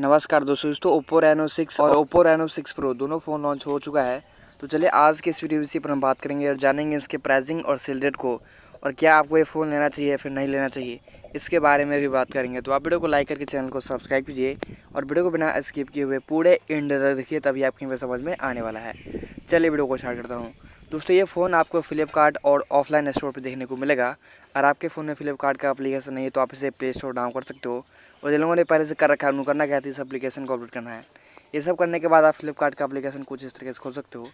नमस्कार दोस्तों दोस्तों ओप्पो रेनो सिक्स और ओप्पो रेनो सिक्स प्रो दोनों फ़ोन लॉन्च हो चुका है तो चलिए आज के इस वीडियो इसी पर हम बात करेंगे और जानेंगे इसके प्राइसिंग और सेल रेट को और क्या आपको ये फ़ोन लेना चाहिए फिर नहीं लेना चाहिए इसके बारे में भी बात करेंगे तो आप वीडियो को लाइक करके चैनल को सब्सक्राइब कीजिए और वीडियो को बिना स्किप किए हुए पूरे एंड तक देखिए तभी आपकी समझ में आने वाला है चलिए वीडियो को शार्ट करता हूँ दोस्तों ये फ़ोन आपको फ्लिपकार्ट और ऑफलाइन स्टोर पर देखने को मिलेगा अगर आपके फ़ोन में फ्लिपकार्ट का एप्लीकेशन नहीं है तो आप इसे प्ले स्टोर डाउन कर सकते हो और जिन लोगों ने पहले से कर रखा है उन्होंने करना क्या है तो इस एप्लीकेशन को अपलोड करना है ये सब करने के बाद आप फ्लिपकार्ट का अपलीकेशन कुछ इस तरीके से खोल सकते हो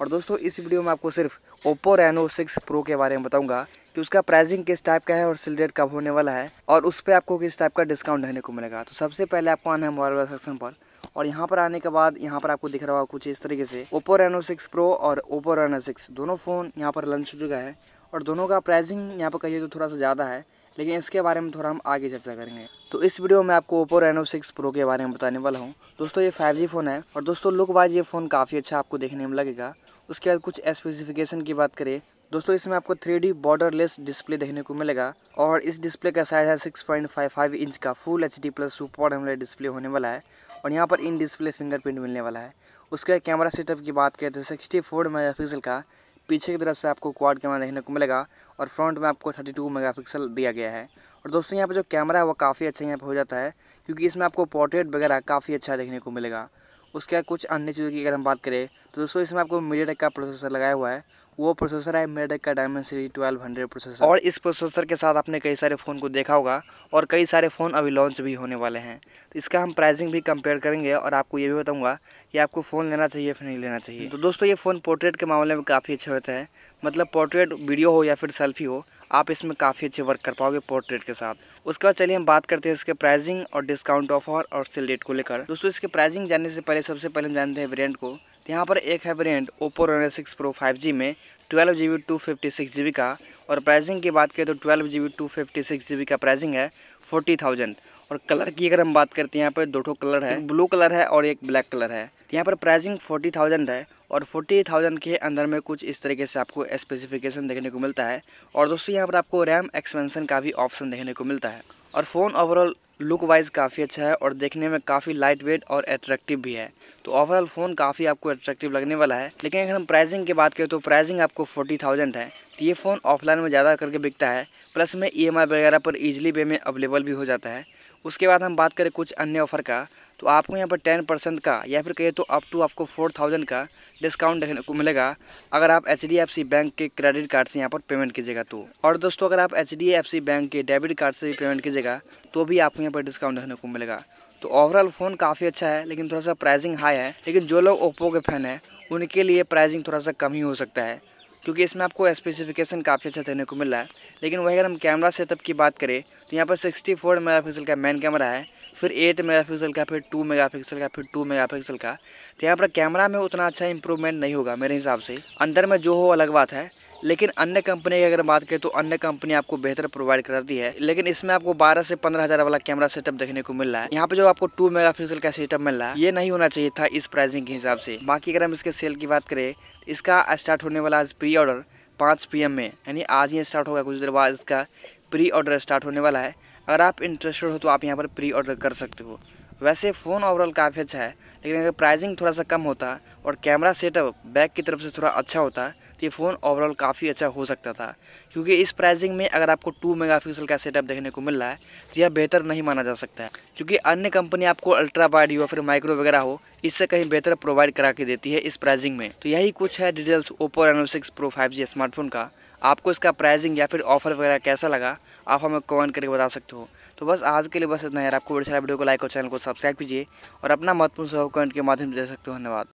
और दोस्तों इस वीडियो में आपको सिर्फ ओप्पो रेनो सिक्स प्रो के बारे में बताऊंगा कि उसका प्राइसिंग किस टाइप का है और सेल डेट कब होने वाला है और उस पर आपको किस टाइप का डिस्काउंट रहने को मिलेगा तो सबसे पहले आपको आना है मोबाइल सेक्शन पर और यहाँ पर आने के बाद यहाँ पर आपको दिख रहा होगा कुछ इस तरीके से ओप्पो रेनो सिक्स प्रो और ओप्पो रेनो सिक्स दोनों फ़ोन यहाँ पर लंच हो चुका है और दोनों का प्राइसिंग यहाँ पर कहिए तो थोड़ा सा ज़्यादा है लेकिन इसके बारे में थोड़ा हम आगे चर्चा करेंगे तो इस वीडियो में आपको ओप्पो रेनो सिक्स प्रो के बारे में बताने वाला हूँ दोस्तों ये फाइव जी फ़ोन है और दोस्तों लुक वाइज ये फ़ोन काफ़ी अच्छा आपको देखने में लगेगा उसके बाद कुछ स्पेसिफिकेशन की बात करें दोस्तों इसमें आपको थ्री डी बॉर्डरलेस डिस्प्ले देखने को मिलेगा और इस डिस्प्ले का साइज है six point five five inch का full H D plus super AMOLED display होने वाला है और यहाँ पर इन डिस्प्ले फिंगरप्रिंट मिलने वाला है उसके कैमरा सेटअप की बात करें तो सिक्सटी फोर मेगा पिक्सल का पीछे की तरफ से आपको क्वाड कैमरा देखने को मिलेगा और फ्रंट में आपको 32 मेगापिक्सल दिया गया है और दोस्तों यहाँ पर जो कैमरा है वो काफ़ी अच्छा यहाँ पर हो जाता है क्योंकि इसमें आपको पोर्ट्रेट वगैरह काफ़ी अच्छा देखने को मिलेगा उसके कुछ अन्य चीज़ों की अगर हम बात करें तो दोस्तों इसमें आपको मीडिया का प्रोसेसर लगाया हुआ है वो प्रोसेसर है मेडक का डायमेंसिटी ट्वेल्व हंड्रेड प्रोसेसर और इस प्रोसेसर के साथ आपने कई सारे फ़ोन को देखा होगा और कई सारे फ़ोन अभी लॉन्च भी होने वाले हैं तो इसका हम प्राइसिंग भी कंपेयर करेंगे और आपको ये भी बताऊँगा कि आपको फ़ोन लेना चाहिए फिर नहीं लेना चाहिए तो दोस्तों ये फ़ोन पोर्ट्रेट के मामले में काफ़ी अच्छे होते हैं मतलब पोर्ट्रेट वीडियो हो या फिर सेल्फी हो आप इसमें काफ़ी अच्छे वर्क कर पाओगे पोर्ट्रेट के साथ उसके बाद चलिए हम बात करते हैं इसके प्राइसिंग और डिस्काउंट ऑफर और सेल रेट को लेकर दोस्तों इसके प्राइसिंग जानने से पहले सबसे पहले हम जानते हैं ब्रांड को तो यहाँ पर एक है variant Oppo Reno six pro five G में twelve G B two fifty six G B का और प्राइसिंग की बात करें तो twelve G B two fifty six G B का प्राइसिंग है फोर्टी थाउजेंड और कलर की अगर हम बात करते हैं यहाँ पर दो ठो कलर है ब्लू कलर है और एक ब्लैक कलर है तो यहाँ पर प्राइसिंग फोर्टी थाउजेंड है और फोर्टी थाउजेंड के अंदर में कुछ इस तरीके से आपको स्पेसिफिकेशन देखने को मिलता है और दोस्तों यहाँ पर आपको रैम एक्सपेंसन का भी ऑप्शन देखने को मिलता है और फ़ोन ओवरऑल लुक वाइज काफ़ी अच्छा है और देखने में काफ़ी लाइट वेट और एट्रैक्टिव भी है तो ओवरऑल फ़ोन काफ़ी आपको एट्रैक्टिव लगने वाला है लेकिन अगर हम प्राइसिंग की बात करें तो प्राइसिंग आपको फोर्टी थाउजेंड है तो ये फ़ोन ऑफलाइन में ज़्यादा करके बिकता है प्लस में ई e वगैरह पर ईजिली वे में अवेलेबल भी हो जाता है उसके बाद हम बात करें कुछ अन्य ऑफ़र का तो आपको यहाँ पर टेन परसेंट का या फिर कहिए तो अप टू आपको फोर थाउजेंड का डिस्काउंट देखने को मिलेगा अगर आप एच बैंक के क्रेडिट कार्ड से यहाँ पर पेमेंट कीजिएगा तो और दोस्तों अगर आप एच बैंक के डेबिट कार्ड से भी पेमेंट कीजिएगा तो भी आपको यहाँ पर डिस्काउंट देखने को मिलेगा तो ओवरऑल फ़ोन काफ़ी अच्छा है लेकिन थोड़ा सा प्राइसिंग हाई है लेकिन जो लोग ओप्पो के फ़ैन हैं उनके लिए प्राइसिंग थोड़ा सा कम ही हो सकता है क्योंकि इसमें आपको स्पेसिफिकेशन काफ़ी अच्छा देखने को मिल रहा है लेकिन वही अगर हम कैमरा सेटअप की बात करें तो यहाँ पर सिक्सटी फोर पिक्सल का मेन कैमरा है फिर एट मेगापिक्सल का फिर टू मेगापिक्सल का फिर टू मेगापिक्सल का तो यहाँ पर कैमरा में उतना अच्छा इंप्रूवमेंट नहीं होगा मेरे हिसाब से अंदर में जो हो अलग बात है लेकिन अन्य कंपनी की अगर बात करें तो अन्य कंपनी आपको बेहतर प्रोवाइड कराती है लेकिन इसमें आपको बारह से पंद्रह हज़ार वाला कैमरा सेटअप देखने को मिल रहा है यहाँ पे जो आपको टू मेगा पिक्सल का सेटअप मिल रहा है ये नहीं होना चाहिए था इस प्राइसिंग के हिसाब से बाकी अगर हम इसके सेल की बात करें इसका स्टार्ट होने वाला आज प्री ऑर्डर पाँच पी में यानी आज ही स्टार्ट होगा कुछ देर बाद इसका प्री ऑर्डर स्टार्ट होने वाला है अगर आप इंटरेस्टेड हो तो आप यहाँ पर प्री ऑर्डर कर सकते हो वैसे फ़ोन ओवरऑल काफ़ी अच्छा है लेकिन अगर प्राइसिंग थोड़ा सा कम होता और कैमरा सेटअप बैक की तरफ से थोड़ा अच्छा होता तो ये फ़ोन ओवरऑल काफ़ी अच्छा हो सकता था क्योंकि इस प्राइसिंग में अगर आपको 2 मेगापिक्सल का सेटअप देखने को मिल रहा है तो यह बेहतर नहीं माना जा सकता है क्योंकि अन्य कंपनी आपको अल्ट्रा वाइड या फिर माइक्रो वगैरह हो इससे कहीं बेहतर प्रोवाइड करा के देती है इस प्राइजिंग में तो यही कुछ है details Oppo Reno six pro five G smartphone का आपको इसका प्राइसिंग या फिर ऑफर वगैरह कैसा लगा आप हमें कमेंट करके बता सकते हो तो बस आज के लिए बस इतना यार आपको बड़ी सारा वीडियो को लाइक और चैनल को सब्सक्राइब कीजिए और अपना महत्वपूर्ण सहयोग कमेंट के माध्यम से दे सकते हो धन्यवाद